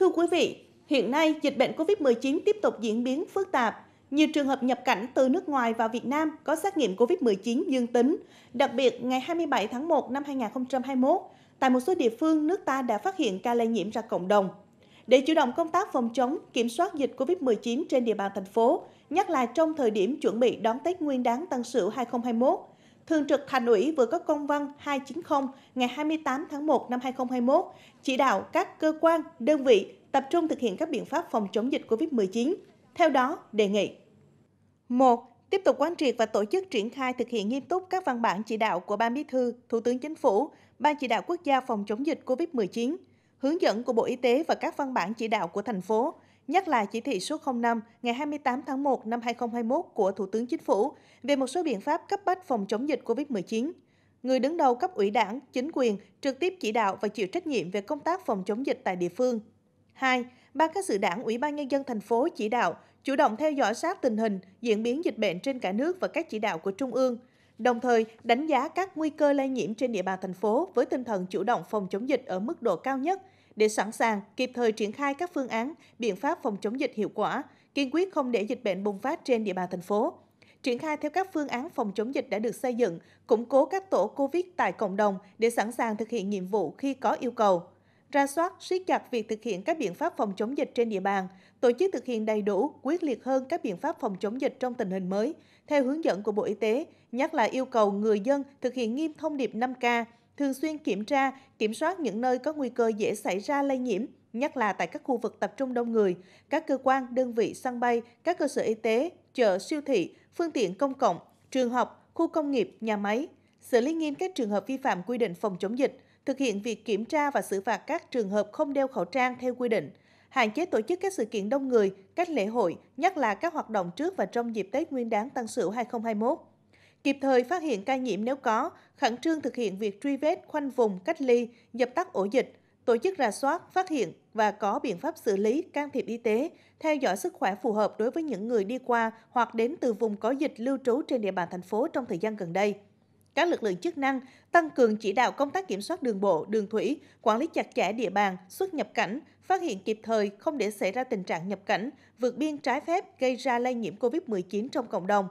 Thưa quý vị, hiện nay dịch bệnh COVID-19 tiếp tục diễn biến phức tạp. Nhiều trường hợp nhập cảnh từ nước ngoài vào Việt Nam có xét nghiệm COVID-19 dương tính. Đặc biệt, ngày 27 tháng 1 năm 2021, tại một số địa phương nước ta đã phát hiện ca lây nhiễm ra cộng đồng. Để chủ động công tác phòng chống, kiểm soát dịch COVID-19 trên địa bàn thành phố, nhất là trong thời điểm chuẩn bị đón Tết Nguyên đáng Tân Sửu 2021, Thường trực Thành ủy vừa có công văn 290 ngày 28 tháng 1 năm 2021 chỉ đạo các cơ quan, đơn vị tập trung thực hiện các biện pháp phòng chống dịch COVID-19. Theo đó, đề nghị 1. Tiếp tục quán triệt và tổ chức triển khai thực hiện nghiêm túc các văn bản chỉ đạo của Ban Bí thư, Thủ tướng Chính phủ, Ban chỉ đạo quốc gia phòng chống dịch COVID-19, hướng dẫn của Bộ Y tế và các văn bản chỉ đạo của thành phố nhắc lại chỉ thị số 05 ngày 28 tháng 1 năm 2021 của Thủ tướng Chính phủ về một số biện pháp cấp bách phòng chống dịch COVID-19. Người đứng đầu cấp ủy đảng, chính quyền trực tiếp chỉ đạo và chịu trách nhiệm về công tác phòng chống dịch tại địa phương. 2. Ban các sự đảng Ủy ban Nhân dân thành phố chỉ đạo chủ động theo dõi sát tình hình, diễn biến dịch bệnh trên cả nước và các chỉ đạo của Trung ương, đồng thời đánh giá các nguy cơ lây nhiễm trên địa bàn thành phố với tinh thần chủ động phòng chống dịch ở mức độ cao nhất – để sẵn sàng, kịp thời triển khai các phương án, biện pháp phòng chống dịch hiệu quả, kiên quyết không để dịch bệnh bùng phát trên địa bàn thành phố. Triển khai theo các phương án phòng chống dịch đã được xây dựng, củng cố các tổ COVID tại cộng đồng để sẵn sàng thực hiện nhiệm vụ khi có yêu cầu. Ra soát, siết chặt việc thực hiện các biện pháp phòng chống dịch trên địa bàn, tổ chức thực hiện đầy đủ, quyết liệt hơn các biện pháp phòng chống dịch trong tình hình mới, theo hướng dẫn của Bộ Y tế, nhắc lại yêu cầu người dân thực hiện nghiêm thông điệp 5K, thường xuyên kiểm tra, kiểm soát những nơi có nguy cơ dễ xảy ra lây nhiễm, nhất là tại các khu vực tập trung đông người, các cơ quan, đơn vị, sân bay, các cơ sở y tế, chợ, siêu thị, phương tiện công cộng, trường học, khu công nghiệp, nhà máy, xử lý nghiêm các trường hợp vi phạm quy định phòng chống dịch, thực hiện việc kiểm tra và xử phạt các trường hợp không đeo khẩu trang theo quy định, hạn chế tổ chức các sự kiện đông người, các lễ hội, nhất là các hoạt động trước và trong dịp Tết Nguyên đán Tân Sửu 2021 kịp thời phát hiện ca nhiễm nếu có, khẩn trương thực hiện việc truy vết, khoanh vùng, cách ly, dập tắt ổ dịch, tổ chức rà soát, phát hiện và có biện pháp xử lý, can thiệp y tế, theo dõi sức khỏe phù hợp đối với những người đi qua hoặc đến từ vùng có dịch lưu trú trên địa bàn thành phố trong thời gian gần đây. Các lực lượng chức năng tăng cường chỉ đạo công tác kiểm soát đường bộ, đường thủy, quản lý chặt chẽ địa bàn, xuất nhập cảnh, phát hiện kịp thời không để xảy ra tình trạng nhập cảnh, vượt biên trái phép gây ra lây nhiễm COVID-19 trong cộng đồng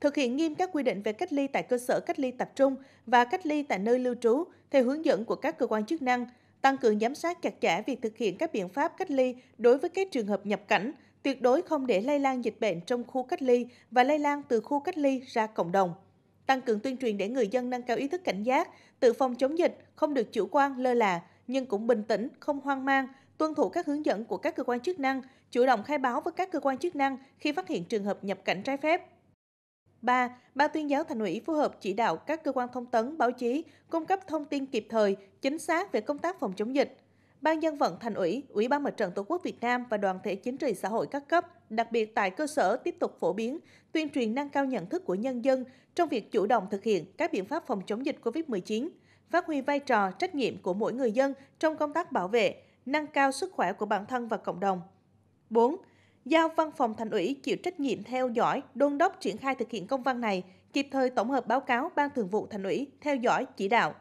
thực hiện nghiêm các quy định về cách ly tại cơ sở cách ly tập trung và cách ly tại nơi lưu trú theo hướng dẫn của các cơ quan chức năng, tăng cường giám sát chặt chẽ việc thực hiện các biện pháp cách ly đối với các trường hợp nhập cảnh, tuyệt đối không để lây lan dịch bệnh trong khu cách ly và lây lan từ khu cách ly ra cộng đồng. Tăng cường tuyên truyền để người dân nâng cao ý thức cảnh giác, tự phòng chống dịch, không được chủ quan lơ là, nhưng cũng bình tĩnh, không hoang mang, tuân thủ các hướng dẫn của các cơ quan chức năng, chủ động khai báo với các cơ quan chức năng khi phát hiện trường hợp nhập cảnh trái phép. 3. Ban tuyên giáo Thành ủy phối hợp chỉ đạo các cơ quan thông tấn, báo chí cung cấp thông tin kịp thời, chính xác về công tác phòng chống dịch. Ban dân vận Thành ủy, Ủy ban Mặt trận Tổ quốc Việt Nam và đoàn thể chính trị xã hội các cấp, đặc biệt tại cơ sở tiếp tục phổ biến, tuyên truyền nâng cao nhận thức của nhân dân trong việc chủ động thực hiện các biện pháp phòng chống dịch COVID-19, phát huy vai trò, trách nhiệm của mỗi người dân trong công tác bảo vệ, nâng cao sức khỏe của bản thân và cộng đồng. 4 giao văn phòng thành ủy chịu trách nhiệm theo dõi, đôn đốc triển khai thực hiện công văn này, kịp thời tổng hợp báo cáo ban thường vụ thành ủy theo dõi chỉ đạo.